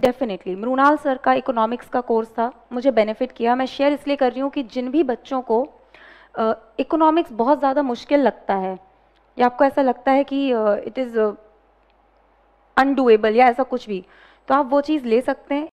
definitely Mrinal sir का economics का course था मुझे बेनिफिट किया मैं शेयर इसलिए कर रही हूँ कि जिन भी बच्चों को इकोनॉमिक्स uh, बहुत ज़्यादा मुश्किल लगता है या आपको ऐसा लगता है कि इट इज़ अनडूएबल या ऐसा कुछ भी तो आप वो चीज़ ले सकते हैं